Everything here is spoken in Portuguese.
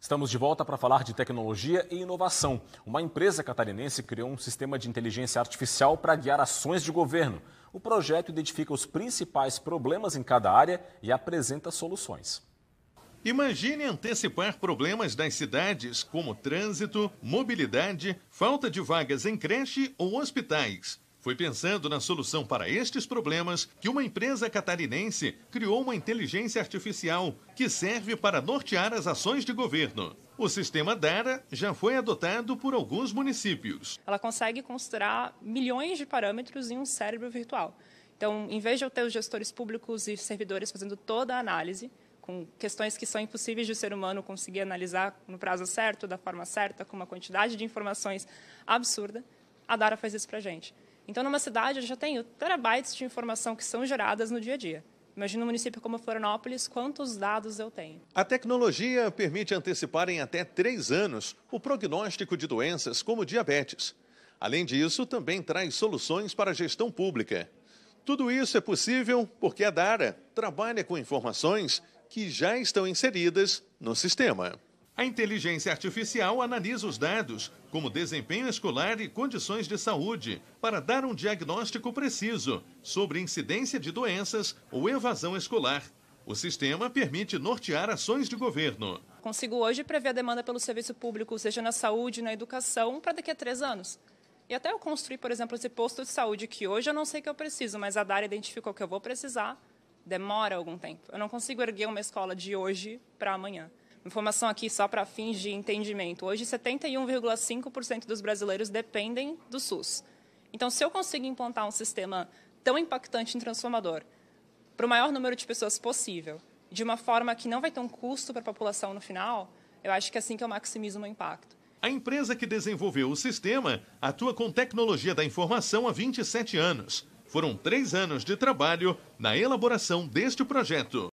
Estamos de volta para falar de tecnologia e inovação. Uma empresa catarinense criou um sistema de inteligência artificial para guiar ações de governo. O projeto identifica os principais problemas em cada área e apresenta soluções. Imagine antecipar problemas das cidades como trânsito, mobilidade, falta de vagas em creche ou hospitais. Foi pensando na solução para estes problemas que uma empresa catarinense criou uma inteligência artificial que serve para nortear as ações de governo. O sistema DARA já foi adotado por alguns municípios. Ela consegue considerar milhões de parâmetros em um cérebro virtual. Então, em vez de eu ter os gestores públicos e servidores fazendo toda a análise, com questões que são impossíveis de o ser humano conseguir analisar no prazo certo, da forma certa, com uma quantidade de informações absurda, a DARA faz isso para a gente. Então, numa cidade, eu já tenho terabytes de informação que são geradas no dia a dia. Imagina um município como Florianópolis, quantos dados eu tenho. A tecnologia permite antecipar em até três anos o prognóstico de doenças como diabetes. Além disso, também traz soluções para a gestão pública. Tudo isso é possível porque a DARA trabalha com informações que já estão inseridas no sistema. A inteligência artificial analisa os dados, como desempenho escolar e condições de saúde, para dar um diagnóstico preciso sobre incidência de doenças ou evasão escolar. O sistema permite nortear ações de governo. Consigo hoje prever a demanda pelo serviço público, seja na saúde, na educação, para daqui a três anos. E até eu construir, por exemplo, esse posto de saúde que hoje eu não sei que eu preciso, mas a Dara identificou que eu vou precisar, demora algum tempo. Eu não consigo erguer uma escola de hoje para amanhã. Informação aqui só para fins de entendimento. Hoje, 71,5% dos brasileiros dependem do SUS. Então, se eu consigo implantar um sistema tão impactante e transformador para o maior número de pessoas possível, de uma forma que não vai ter um custo para a população no final, eu acho que é assim que eu maximizo o meu impacto. A empresa que desenvolveu o sistema atua com tecnologia da informação há 27 anos. Foram três anos de trabalho na elaboração deste projeto.